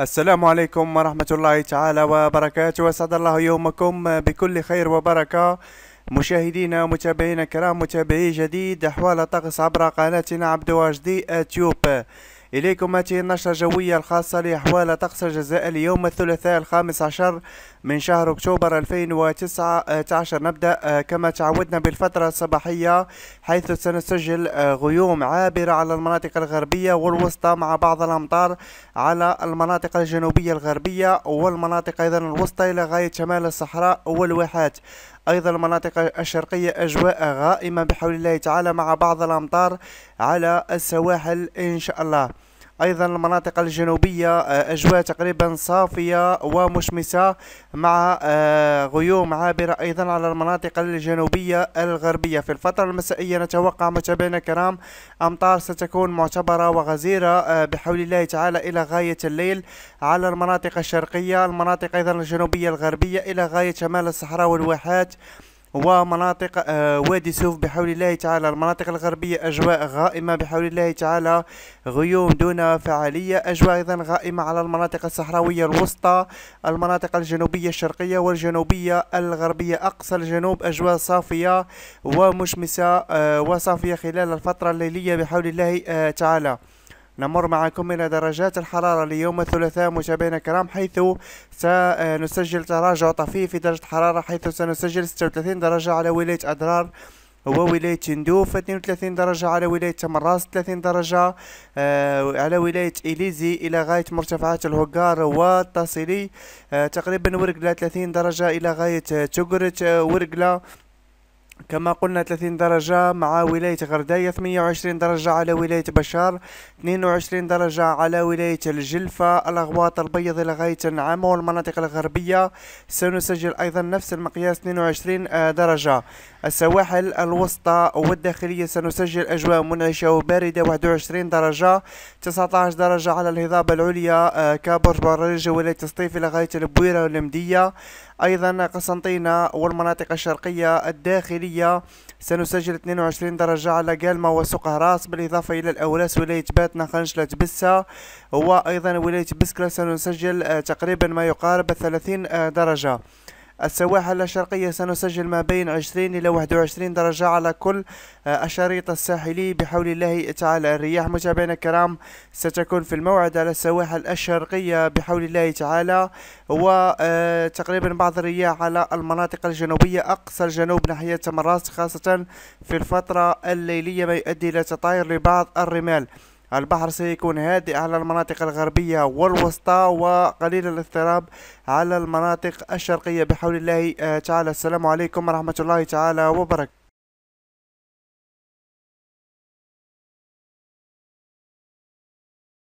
السلام عليكم ورحمة الله تعالى وبركاته وسعد الله يومكم بكل خير وبركة مشاهدينا ومتابعينا الكرام متابعي جديد أحوال طقس عبر قناتنا عبد واجدي آه، تيوب إليكم هذه النشرة الجوية الخاصة لأحوال طقس الجزائر يوم الثلاثاء الخامس عشر من شهر أكتوبر 2019 نبدأ آه، كما تعودنا بالفترة الصباحية حيث سنسجل آه، غيوم عابرة على المناطق الغربية والوسطى مع بعض الأمطار على المناطق الجنوبية الغربية والمناطق أيضا الوسطى إلى غاية شمال الصحراء والواحات أيضا المناطق الشرقية أجواء غائمة بحول الله تعالى مع بعض الأمطار على السواحل إن شاء الله ايضا المناطق الجنوبيه آه، اجواء تقريبا صافيه ومشمسه مع آه، غيوم عابره ايضا على المناطق الجنوبيه الغربيه في الفتره المسائيه نتوقع متابعينا الكرام امطار ستكون معتبره وغزيره آه، بحول الله تعالى الى غايه الليل على المناطق الشرقيه المناطق ايضا الجنوبيه الغربيه الى غايه شمال الصحراء والواحات ومناطق آه، وادي سوف بحول الله تعالى المناطق الغربية أجواء غائمة بحول الله تعالى غيوم دون فعالية أجواء أيضا غائمة على المناطق الصحراوية الوسطى المناطق الجنوبية الشرقية والجنوبية الغربية أقصى الجنوب أجواء صافية ومشمسة آه، وصافية خلال الفترة الليلية بحول الله آه، تعالى نمر معكم إلى درجات الحرارة ليوم الثلاثاء متابعينا الكرام حيث سنسجل تراجع طفيف في درجة الحرارة حيث سنسجل 36 درجة على ولاية أدرار وولاية تندوف 32 درجة على ولاية تمراس 30 درجة آه على ولاية إليزي إلى غاية مرتفعات الهجار والتصيلي آه تقريبا ورقلة 30 درجة إلى غاية تقرت آه ورقلة كما قلنا 30 درجة مع ولاية غرداية 28 درجة على ولاية بشار 22 درجة على ولاية الجلفة الأغواط البيض لغاية نعامة والمناطق الغربية سنسجل أيضا نفس المقياس 22 آه، درجة السواحل الوسطى والداخلية سنسجل أجواء منعشة وباردة 21 درجة 19 درجة على الهضاب العليا آه، كبرج برج ولاية الصيف لغاية البويرة والمدية أيضا قسنطينة والمناطق الشرقية الداخلية الشرقية سنسجل 22 درجة على قالمة وسقهراس بالإضافة إلى الأولاس ولاية بات خنشلة بسة وأيضا ولاية بسكرة سنسجل آه، تقريبا ما يقارب 30 آه، درجة السواحل الشرقية سنسجل ما بين 20 إلى 21 درجة على كل آه، الشريط الساحلي بحول الله تعالى الرياح متابعينا الكرام ستكون في الموعد على السواحل الشرقية بحول الله تعالى وتقريبا آه، بعض الرياح على المناطق الجنوبية أقصى الجنوب ناحية تمراس خاصة في الفترة الليلية ما يؤدي إلى تطاير لبعض الرمال البحر سيكون هادئ على المناطق الغربية والوسطى وقليل الاضطراب على المناطق الشرقية بحول الله آه، تعالى السلام عليكم ورحمة الله تعالى وبركاته